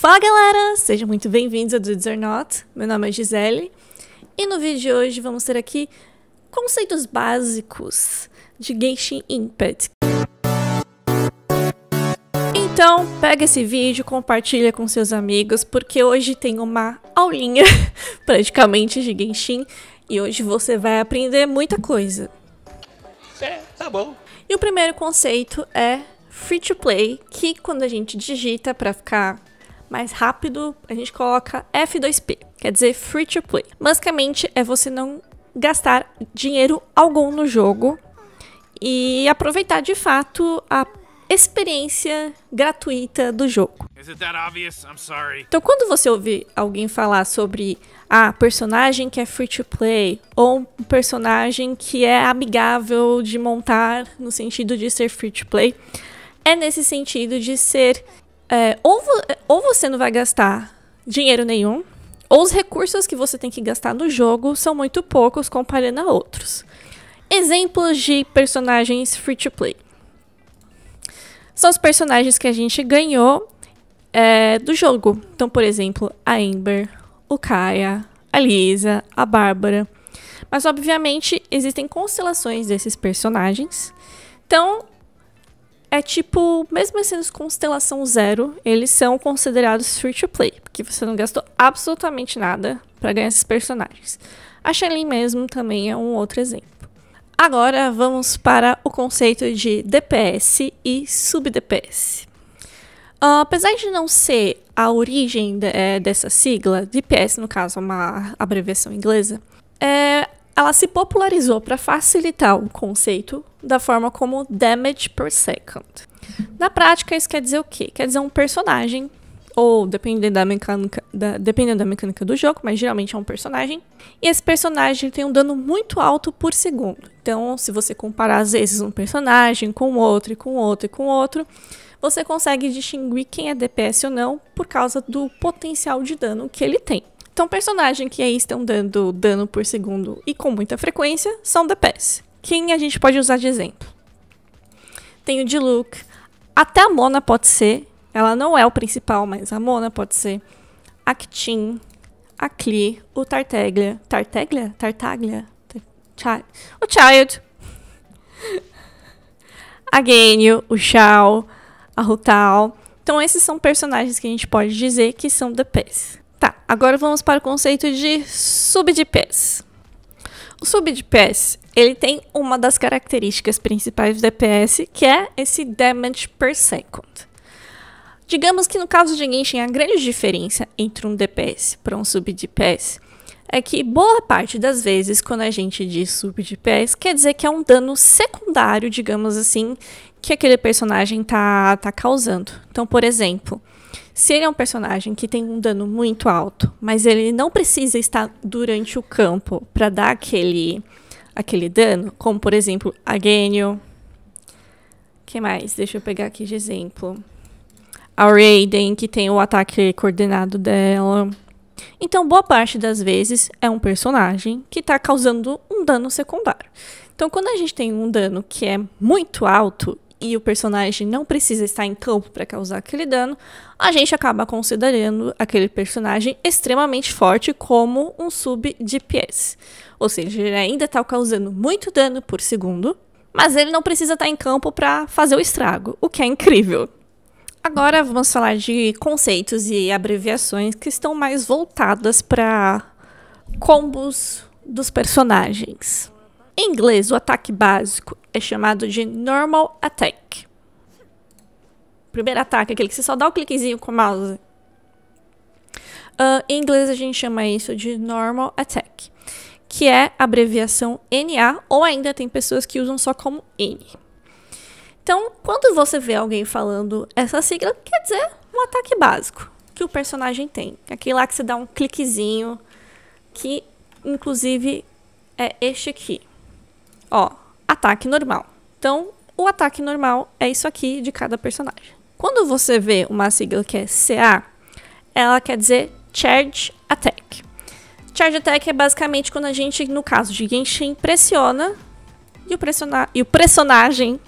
Fala galera, sejam muito bem-vindos a Dudes or Not, meu nome é Gisele e no vídeo de hoje vamos ter aqui conceitos básicos de Genshin Impact. Então, pega esse vídeo, compartilha com seus amigos, porque hoje tem uma aulinha praticamente de Genshin e hoje você vai aprender muita coisa. É, tá bom. E o primeiro conceito é free to play, que quando a gente digita para ficar mais rápido, a gente coloca F2P, quer dizer free to play. Basicamente é você não gastar dinheiro algum no jogo e aproveitar de fato a experiência gratuita do jogo. Então, quando você ouvir alguém falar sobre ah, personagem que é free to play ou um personagem que é amigável de montar no sentido de ser free to play, é nesse sentido de ser é, ou, vo é, ou você não vai gastar dinheiro nenhum, ou os recursos que você tem que gastar no jogo são muito poucos comparando a outros. Exemplos de personagens free to play. São os personagens que a gente ganhou é, do jogo. Então, por exemplo, a Ember, o Kaia, a Lisa, a Bárbara. Mas, obviamente, existem constelações desses personagens. Então, é tipo, mesmo sendo assim, constelação zero, eles são considerados free to play, porque você não gastou absolutamente nada para ganhar esses personagens. A Shelly mesmo também é um outro exemplo. Agora vamos para o conceito de DPS e sub-DPS. Uh, ah, apesar de não ser a origem de, é, dessa sigla, DPS no caso é uma abreviação inglesa, é, ela se popularizou para facilitar o conceito da forma como damage per second. Na prática, isso quer dizer o quê? Quer dizer um personagem, ou dependendo da mecânica, da, dependendo da mecânica do jogo, mas geralmente é um personagem. E esse personagem tem um dano muito alto por segundo. Então, se você comparar às vezes um personagem com outro, e com outro, e com outro, você consegue distinguir quem é DPS ou não por causa do potencial de dano que ele tem. Então, personagens que aí estão dando dano por segundo e com muita frequência são DPS quem a gente pode usar de exemplo? Tem o de Luke. Até a Mona pode ser. Ela não é o principal, mas a Mona pode ser. A Kitin, a Klee, o Tartaglia. Tartaglia? Tartaglia? o Child. a Genio, o Shao, a Rutal. Então, esses são personagens que a gente pode dizer que são The Pass. Tá, agora vamos para o conceito de sub de pés. O sub de pés ele tem uma das características principais do DPS, que é esse damage per second. Digamos que no caso de Genshin, a grande diferença entre um DPS para um sub-DPS é que boa parte das vezes, quando a gente diz sub-DPS, quer dizer que é um dano secundário, digamos assim, que aquele personagem tá, tá causando. Então, por exemplo, se ele é um personagem que tem um dano muito alto, mas ele não precisa estar durante o campo para dar aquele aquele dano, como por exemplo, a Agenio. que mais? Deixa eu pegar aqui de exemplo. A Raiden, que tem o ataque coordenado dela. Então, boa parte das vezes é um personagem que está causando um dano secundário. Então, quando a gente tem um dano que é muito alto, e o personagem não precisa estar em campo para causar aquele dano, a gente acaba considerando aquele personagem extremamente forte como um sub DPS. Ou seja, ele ainda está causando muito dano por segundo, mas ele não precisa estar tá em campo para fazer o estrago, o que é incrível. Agora vamos falar de conceitos e abreviações que estão mais voltadas para combos dos personagens. Em inglês, o ataque básico é chamado de Normal Attack. Primeiro ataque, aquele que você só dá o um cliquezinho com o mouse. Uh, em inglês a gente chama isso de Normal Attack, que é abreviação NA, ou ainda tem pessoas que usam só como N. Então, quando você vê alguém falando essa sigla, quer dizer um ataque básico que o personagem tem. Aquele lá que você dá um cliquezinho, que inclusive é este aqui. Ó, ataque normal. Então, o ataque normal é isso aqui de cada personagem. Quando você vê uma sigla que é CA, ela quer dizer Charge Attack. Charge Attack é basicamente quando a gente, no caso de Genshin, pressiona e o, pressiona e o personagem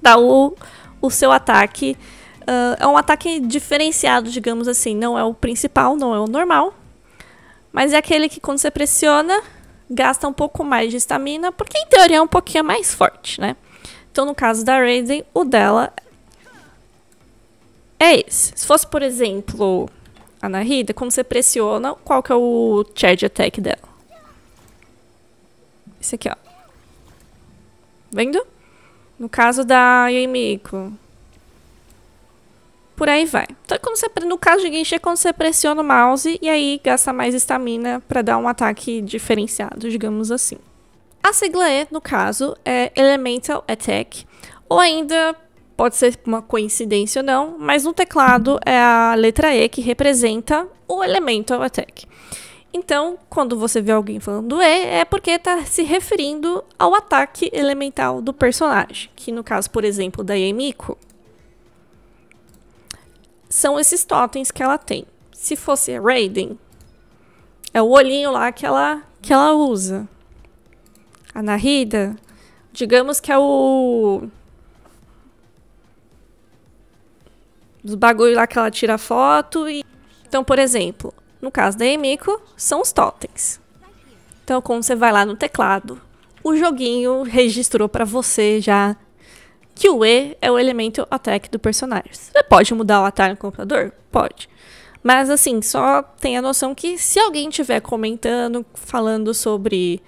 dá o, o seu ataque. Uh, é um ataque diferenciado, digamos assim. Não é o principal, não é o normal. Mas é aquele que quando você pressiona, gasta um pouco mais de estamina, porque em teoria é um pouquinho mais forte, né? Então, no caso da Raiden, o dela é esse. Se fosse, por exemplo, a Narida, quando você pressiona, qual que é o charge attack dela? Esse aqui, ó. Vendo? No caso da Yamiko, por aí vai. Então, quando você, no caso de Genshin, é quando você pressiona o mouse e aí gasta mais estamina para dar um ataque diferenciado, digamos assim. A sigla E, no caso, é Elemental Attack, ou ainda pode ser uma coincidência ou não, mas no teclado é a letra E que representa o Elemental Attack. Então, quando você vê alguém falando E, é porque está se referindo ao ataque elemental do personagem, que no caso, por exemplo, da Yamiko são esses totens que ela tem. Se fosse Raiden, é o olhinho lá que ela, que ela usa. A Narida, digamos que é o... Os bagulhos lá que ela tira foto e... Então, por exemplo, no caso da Emiko, são os totens. Então, quando você vai lá no teclado, o joguinho registrou para você já que o E é o elemento attack do personagem. Você pode mudar o ataque no computador? Pode. Mas assim, só tem a noção que se alguém estiver comentando, falando sobre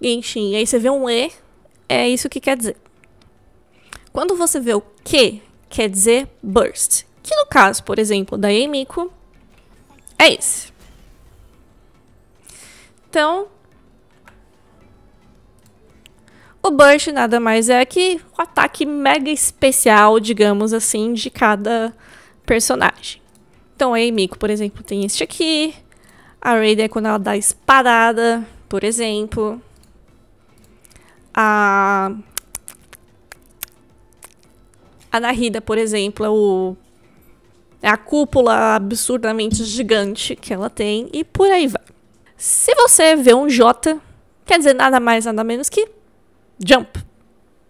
Genshin, aí você vê um E, é isso que quer dizer. Quando você vê o Q, quer dizer burst. Que no caso, por exemplo, da Emiko, é esse. Então, O Burst nada mais é que o ataque mega especial, digamos assim, de cada personagem. Então a Emiko, por exemplo, tem este aqui. A Raiden é quando ela dá espadada, por exemplo. A... A Nahida, por exemplo, é o... É a cúpula absurdamente gigante que ela tem e por aí vai. Se você vê um J, quer dizer nada mais, nada menos que Jump.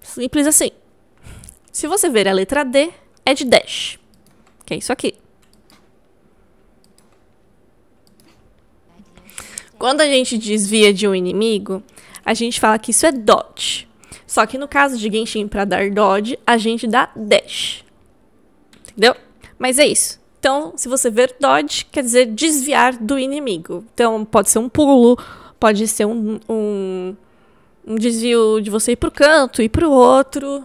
Simples assim. Se você ver a letra D, é de dash. Que é isso aqui. Quando a gente desvia de um inimigo, a gente fala que isso é dodge. Só que no caso de Genshin, para dar dodge, a gente dá dash. Entendeu? Mas é isso. Então, se você ver dodge, quer dizer desviar do inimigo. Então, pode ser um pulo, pode ser um, um um desvio de você ir pro canto e pro outro.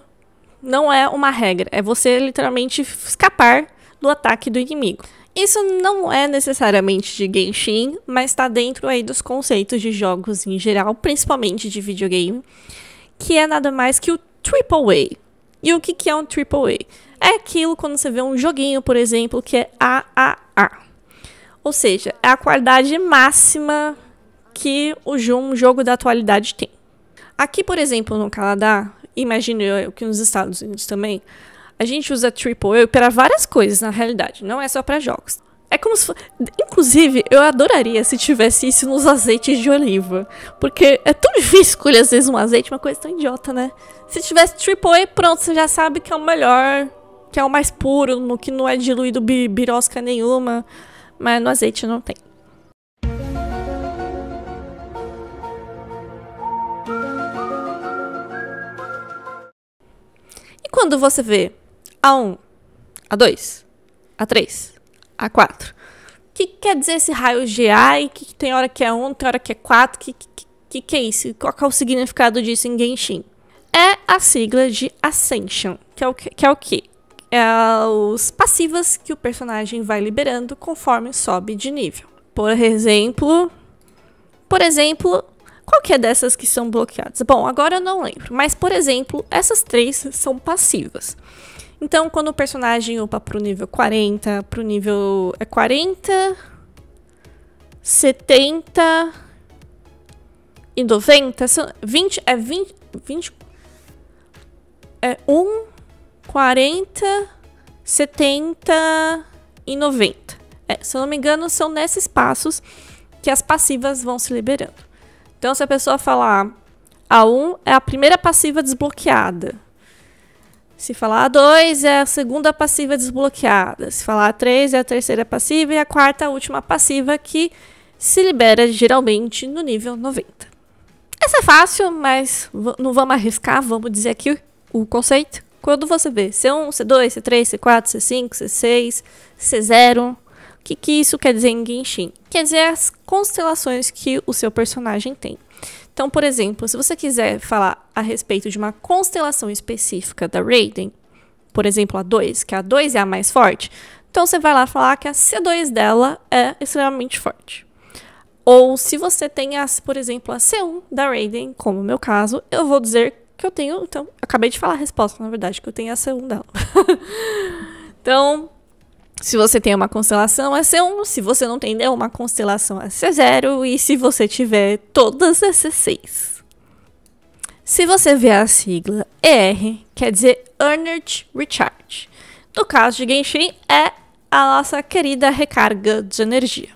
Não é uma regra, é você literalmente escapar do ataque do inimigo. Isso não é necessariamente de Genshin, mas está dentro aí dos conceitos de jogos em geral, principalmente de videogame, que é nada mais que o Triple A. E o que, que é um Triple A? É aquilo quando você vê um joguinho, por exemplo, que é AAA. Ou seja, é a qualidade máxima que o um jogo da atualidade tem. Aqui, por exemplo, no Canadá, imagino eu que nos Estados Unidos também, a gente usa Triple para várias coisas, na realidade, não é só para jogos. É como se. Inclusive, eu adoraria se tivesse isso nos azeites de oliva. Porque é tão difícil escolher, às vezes, um azeite, uma coisa tão idiota, né? Se tivesse A, pronto, você já sabe que é o melhor, que é o mais puro, no que não é diluído birosca nenhuma. Mas no azeite não tem. Quando você vê A1, A2, A3, A4, o que quer dizer esse raio GA e que tem hora que é 1, tem hora que é 4, o que, que, que, é isso? Qual é o significado disso em Genshin? É a sigla de Ascension, que é o que? que, é o que? É os passivas que o personagem vai liberando conforme sobe de nível. Por exemplo, por exemplo, qual que é dessas que são bloqueadas? Bom, agora eu não lembro, mas por exemplo, essas três são passivas. Então, quando o personagem upa pro nível 40, pro nível é 40, 70 e 90, são 20 é 20, 20 é 1 40 70 e 90. É, se eu não me engano, são nesses passos que as passivas vão se liberando. Então, se a pessoa falar A1 é a primeira passiva desbloqueada. Se falar A2 é a segunda passiva desbloqueada. Se falar A3 é a terceira passiva e a quarta a última passiva que se libera geralmente no nível 90. Essa é fácil, mas não vamos arriscar, vamos dizer aqui o conceito. Quando você vê C1, C2, C3, C4, C5, C6, C0, que, que isso quer dizer em Genshin? Quer dizer as constelações que o seu personagem tem. Então, por exemplo, se você quiser falar a respeito de uma constelação específica da Raiden, por exemplo, a 2, que a 2 é a mais forte, então você vai lá falar que a C2 dela é extremamente forte. Ou se você tem, as, por exemplo, a C1 da Raiden, como o meu caso, eu vou dizer que eu tenho. Então, acabei de falar a resposta, na verdade, que eu tenho a C1 dela. então, se você tem uma constelação, é C1. Se você não tem nenhuma né, constelação, é C0. E se você tiver todas, é C6. Se você vê a sigla ER, quer dizer Earned Recharge. No caso de Genshin, é a nossa querida recarga de energia.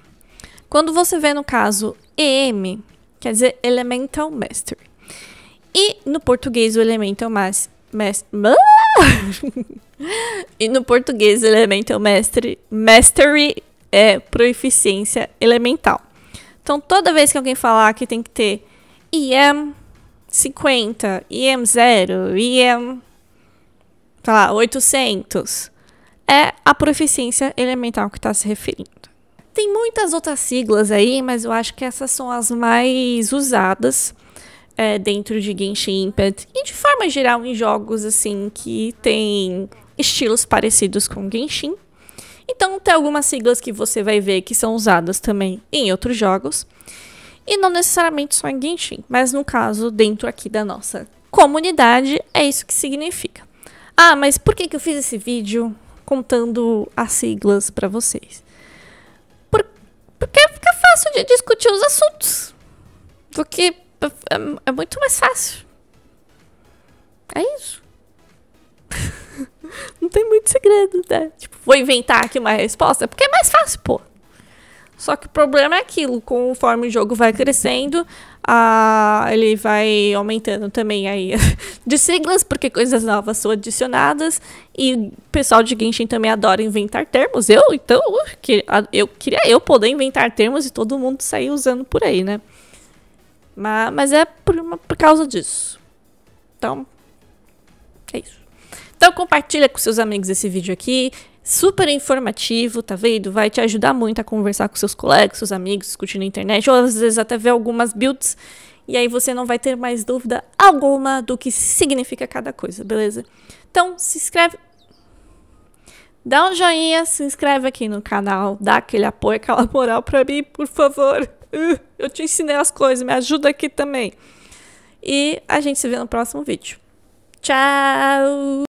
Quando você vê no caso EM, quer dizer Elemental Mastery. E no português o Elemental Mastery. Mas... e no português, elemento mestre, mastery é proficiência elemental. Então, toda vez que alguém falar que tem que ter IM 50, IM 0, IM sei lá, 800, é a proficiência elemental que está se referindo. Tem muitas outras siglas aí, mas eu acho que essas são as mais usadas é, dentro de Genshin Impact e de forma geral em jogos assim que tem estilos parecidos com Genshin. Então tem algumas siglas que você vai ver que são usadas também em outros jogos. E não necessariamente só em Genshin, mas no caso, dentro aqui da nossa comunidade, é isso que significa. Ah, mas por que, que eu fiz esse vídeo contando as siglas para vocês? Por, porque fica fácil de discutir os assuntos. Do que é, é, é muito mais fácil. É isso. Não tem muito segredo, né? Tipo, vou inventar aqui uma resposta, porque é mais fácil, pô. Só que o problema é aquilo, conforme o jogo vai crescendo, a, ele vai aumentando também aí de siglas, porque coisas novas são adicionadas, e o pessoal de Genshin também adora inventar termos. Eu, então, eu queria eu, poder inventar termos e todo mundo sair usando por aí, né? Mas, mas é por, uma, por causa disso. Então, é isso. Então compartilha com seus amigos esse vídeo aqui. Super informativo, tá vendo? Vai te ajudar muito a conversar com seus colegas, seus amigos, discutir na internet, ou às vezes até ver algumas builds. E aí você não vai ter mais dúvida alguma do que significa cada coisa, beleza? Então se inscreve. Dá um joinha, se inscreve aqui no canal, dá aquele apoio, aquela moral pra mim, por favor. Uh, eu te ensinei as coisas, me ajuda aqui também. E a gente se vê no próximo vídeo. Tchau!